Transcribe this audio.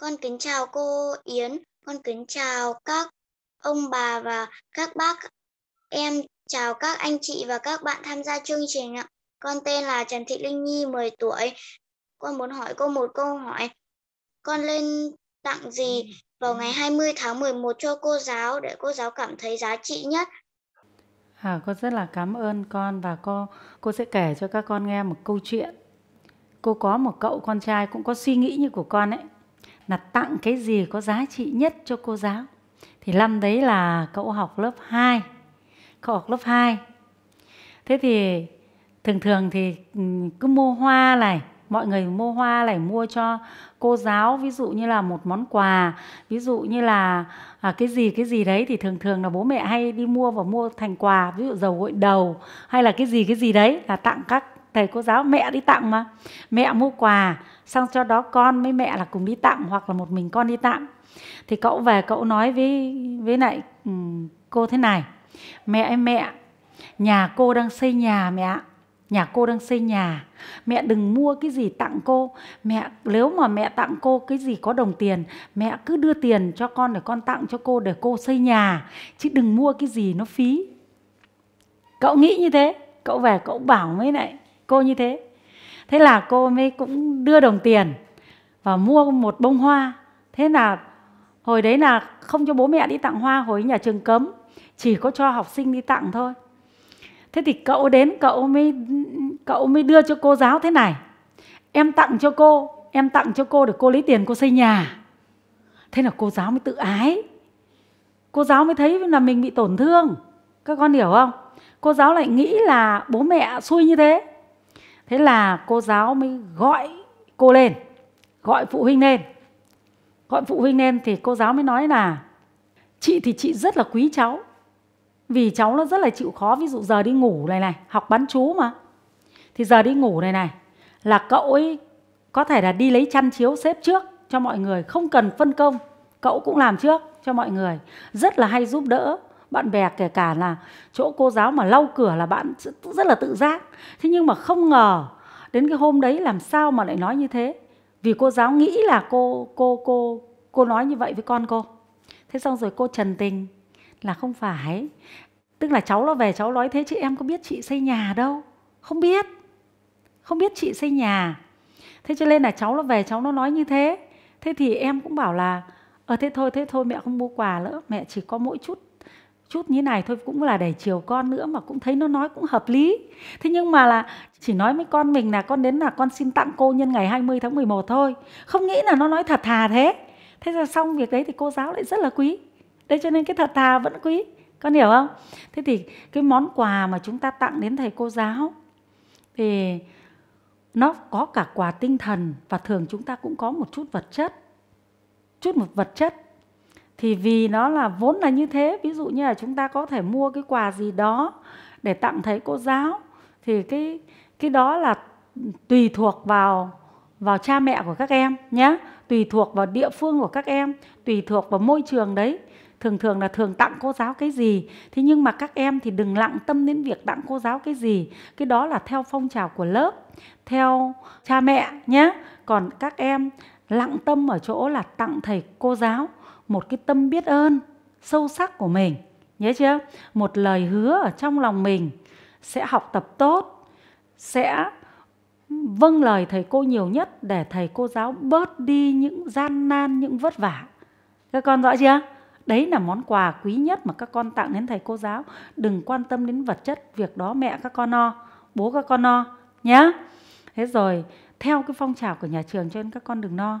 Con kính chào cô Yến, con kính chào các ông bà và các bác em, chào các anh chị và các bạn tham gia chương trình ạ. Con tên là Trần Thị Linh Nhi, 10 tuổi. Con muốn hỏi cô một câu hỏi. Con lên tặng gì vào ngày 20 tháng 11 cho cô giáo để cô giáo cảm thấy giá trị nhất? À, con rất là cảm ơn con và cô cô sẽ kể cho các con nghe một câu chuyện. Cô có một cậu con trai cũng có suy nghĩ như của con ấy là tặng cái gì có giá trị nhất cho cô giáo. Thì năm đấy là cậu học lớp 2. Cậu học lớp 2. Thế thì thường thường thì ừ, cứ mua hoa này, mọi người mua hoa này mua cho cô giáo ví dụ như là một món quà ví dụ như là à, cái gì cái gì đấy thì thường thường là bố mẹ hay đi mua và mua thành quà ví dụ dầu gội đầu hay là cái gì cái gì đấy là tặng các thầy cô giáo mẹ đi tặng mà mẹ mua quà xong cho đó con với mẹ là cùng đi tặng hoặc là một mình con đi tặng thì cậu về cậu nói với với lại ừ, cô thế này mẹ ơi mẹ nhà cô đang xây nhà mẹ nhà cô đang xây nhà mẹ đừng mua cái gì tặng cô mẹ nếu mà mẹ tặng cô cái gì có đồng tiền mẹ cứ đưa tiền cho con để con tặng cho cô để cô xây nhà chứ đừng mua cái gì nó phí cậu nghĩ như thế cậu về cậu bảo mới lại cô như thế thế là cô mới cũng đưa đồng tiền và mua một bông hoa thế là hồi đấy là không cho bố mẹ đi tặng hoa hồi nhà trường cấm chỉ có cho học sinh đi tặng thôi thế thì cậu đến cậu mới cậu mới đưa cho cô giáo thế này em tặng cho cô em tặng cho cô để cô lấy tiền cô xây nhà thế là cô giáo mới tự ái cô giáo mới thấy là mình bị tổn thương các con hiểu không cô giáo lại nghĩ là bố mẹ xui như thế thế là cô giáo mới gọi cô lên gọi phụ huynh lên gọi phụ huynh lên thì cô giáo mới nói là chị thì chị rất là quý cháu vì cháu nó rất là chịu khó ví dụ giờ đi ngủ này này học bán chú mà thì giờ đi ngủ này này là cậu ấy có thể là đi lấy chăn chiếu xếp trước cho mọi người không cần phân công cậu cũng làm trước cho mọi người rất là hay giúp đỡ bạn bè kể cả là chỗ cô giáo mà lau cửa là bạn rất là tự giác thế nhưng mà không ngờ đến cái hôm đấy làm sao mà lại nói như thế vì cô giáo nghĩ là cô cô cô cô nói như vậy với con cô thế xong rồi cô trần tình là không phải tức là cháu nó về cháu nói thế chứ em có biết chị xây nhà đâu không biết không biết chị xây nhà thế cho nên là cháu nó về cháu nó nói như thế thế thì em cũng bảo là ờ thế thôi thế thôi mẹ không mua quà nữa mẹ chỉ có mỗi chút chút như này thôi cũng là để chiều con nữa mà cũng thấy nó nói cũng hợp lý. Thế nhưng mà là chỉ nói với con mình là con đến là con xin tặng cô nhân ngày 20 tháng 11 thôi. Không nghĩ là nó nói thật thà thế. Thế là xong việc đấy thì cô giáo lại rất là quý. Đấy cho nên cái thật thà vẫn quý. Con hiểu không? Thế thì cái món quà mà chúng ta tặng đến thầy cô giáo thì nó có cả quà tinh thần và thường chúng ta cũng có một chút vật chất. Chút một vật chất thì vì nó là vốn là như thế ví dụ như là chúng ta có thể mua cái quà gì đó để tặng thầy cô giáo thì cái cái đó là tùy thuộc vào vào cha mẹ của các em nhé tùy thuộc vào địa phương của các em tùy thuộc vào môi trường đấy thường thường là thường tặng cô giáo cái gì thế nhưng mà các em thì đừng lặng tâm đến việc tặng cô giáo cái gì cái đó là theo phong trào của lớp theo cha mẹ nhé còn các em lặng tâm ở chỗ là tặng thầy cô giáo một cái tâm biết ơn sâu sắc của mình nhớ chưa một lời hứa ở trong lòng mình sẽ học tập tốt sẽ vâng lời thầy cô nhiều nhất để thầy cô giáo bớt đi những gian nan những vất vả các con rõ chưa đấy là món quà quý nhất mà các con tặng đến thầy cô giáo đừng quan tâm đến vật chất việc đó mẹ các con no bố các con no nhá thế rồi theo cái phong trào của nhà trường cho nên các con đừng no